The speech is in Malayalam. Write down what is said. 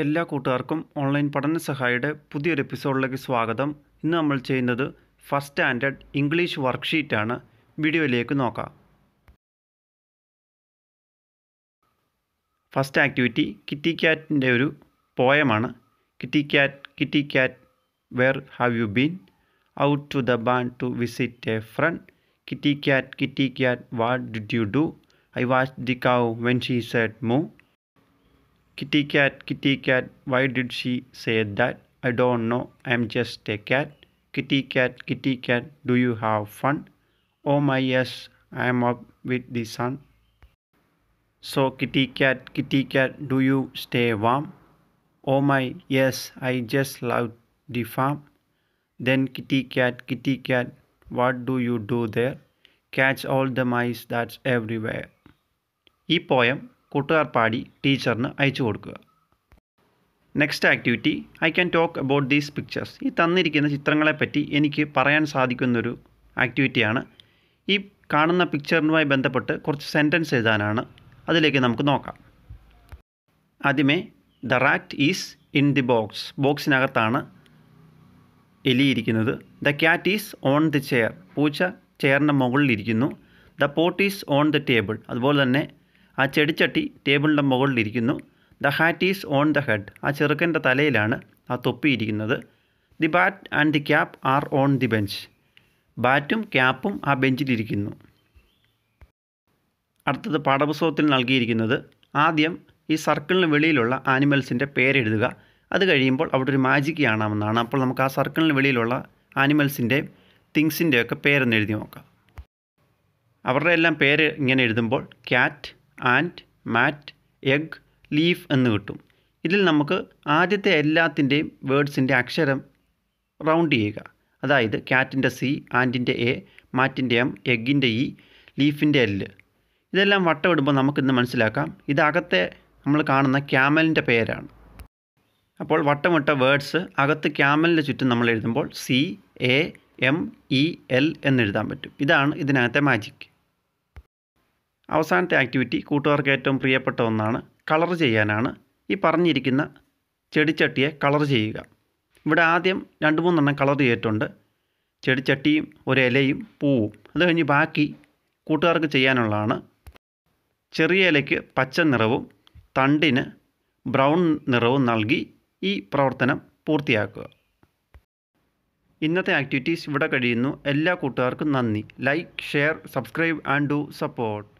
എല്ലാ കൂട്ടുകാർക്കും ഓൺലൈൻ പഠന സഹായിയുടെ പുതിയൊരു എപ്പിസോഡിലേക്ക് സ്വാഗതം ഇന്ന് നമ്മൾ ചെയ്യുന്നത് ഫസ്റ്റ് സ്റ്റാൻഡേർഡ് ഇംഗ്ലീഷ് വർക്ക്ഷീറ്റാണ് വീഡിയോയിലേക്ക് നോക്കാം ഫസ്റ്റ് ആക്ടിവിറ്റി കിറ്റി ക്യാറ്റിൻ്റെ ഒരു പോയമാണ് kitty cat kitty cat where have you been out to the barn to visit a friend kitty cat kitty cat what did you do I watch the cow when she said moo Kitty cat, kitty cat, why did she say that? I don't know, I'm just a cat. Kitty cat, kitty cat, do you have fun? Oh my yes, I'm up with the sun. So kitty cat, kitty cat, do you stay warm? Oh my yes, I just love the farm. Then kitty cat, kitty cat, what do you do there? Catch all the mice that's everywhere. ഈ പോയം കൂട്ടുകാർ പാടി ടീച്ചറിന് അയച്ചു കൊടുക്കുക next activity I can talk about these pictures ഈ തന്നിരിക്കുന്ന ചിത്രങ്ങളെപ്പറ്റി എനിക്ക് പറയാൻ സാധിക്കുന്നൊരു ആക്ടിവിറ്റിയാണ് ഈ കാണുന്ന പിക്ചറിനുമായി ബന്ധപ്പെട്ട് കുറച്ച് സെൻറ്റൻസ് എഴുതാനാണ് അതിലേക്ക് നമുക്ക് നോക്കാം ആദ്യമേ the rat is in the box ബോക്സിനകത്താണ് എലിയിരിക്കുന്നത് the cat is on the chair പൂച്ച ചെയറിൻ്റെ മുകളിലിരിക്കുന്നു the pot is on the table അതുപോലെ തന്നെ ആ ചെടിച്ചട്ടി ടേബിളിൻ്റെ മുകളിലിരിക്കുന്നു the hat is on the head ആ ചെറുക്കൻ്റെ തലയിലാണ് ആ തൊപ്പിയിരിക്കുന്നത് the bat and the cap are on the bench ബാറ്റും ക്യാപ്പും ആ ബെഞ്ചിലിരിക്കുന്നു അടുത്തത് പാഠപുസ്തകത്തിൽ നൽകിയിരിക്കുന്നത് ആദ്യം ഈ സർക്കിളിന് വെളിയിലുള്ള ആനിമൽസിൻ്റെ പേരെഴുതുക അത് കഴിയുമ്പോൾ അവിടെ ഒരു മാജിക് കാണാമെന്നാണ് അപ്പോൾ നമുക്ക് ആ സർക്കിളിന് വെളിയിലുള്ള ആനിമൽസിൻ്റെ തിങ്സിൻ്റെയൊക്കെ പേരെന്ന് എഴുതി നോക്കാം അവരുടെ എല്ലാം പേര് ഇങ്ങനെ എഴുതുമ്പോൾ cat and mat egg leaf എന്ന് കിട്ടും ഇതിൽ നമുക്ക് ആദ്യത്തെ എല്ലാത്തിൻ്റെയും വേർഡ്സിൻ്റെ അക്ഷരം റൗണ്ട് ചെയ്യുക അതായത് ക്യാറ്റിൻ്റെ സി ആൻറ്റിൻ്റെ എ മാറ്റിൻ്റെ എം എഗ്ഗിൻ്റെ ഇ ലീഫിൻ്റെ എല് ഇതെല്ലാം വട്ടമിടുമ്പോൾ ഇടുമ്പോൾ നമുക്കിന്ന് മനസ്സിലാക്കാം ഇതകത്തെ നമ്മൾ കാണുന്ന ക്യാമലിൻ്റെ പേരാണ് അപ്പോൾ വട്ടമിട്ട വേർഡ്സ് അകത്ത് ക്യാമലിൻ്റെ ചുറ്റും നമ്മൾ എഴുതുമ്പോൾ C A M E L എന്നെഴുതാൻ പറ്റും ഇതാണ് ഇതിനകത്തെ മാജിക് അവസാനത്തെ ആക്ടിവിറ്റി കൂട്ടുകാർക്ക് ഏറ്റവും പ്രിയപ്പെട്ട ഒന്നാണ് കളർ ചെയ്യാനാണ് ഈ പറഞ്ഞിരിക്കുന്ന ചെടിച്ചട്ടിയെ കളർ ചെയ്യുക ഇവിടെ ആദ്യം രണ്ട് മൂന്നെണ്ണം കളർ ചെയ്തിട്ടുണ്ട് ചെടിച്ചട്ടിയും ഒരു ഇലയും പൂവും അത് കഴിഞ്ഞ് ബാക്കി കൂട്ടുകാർക്ക് ചെയ്യാനുള്ളതാണ് ചെറിയ ഇലയ്ക്ക് പച്ച നിറവും തണ്ടിന് ബ്രൗൺ നിറവും നൽകി ഈ പ്രവർത്തനം പൂർത്തിയാക്കുക ഇന്നത്തെ ആക്ടിവിറ്റീസ് ഇവിടെ കഴിയുന്നു എല്ലാ കൂട്ടുകാർക്കും നന്ദി like share subscribe and do support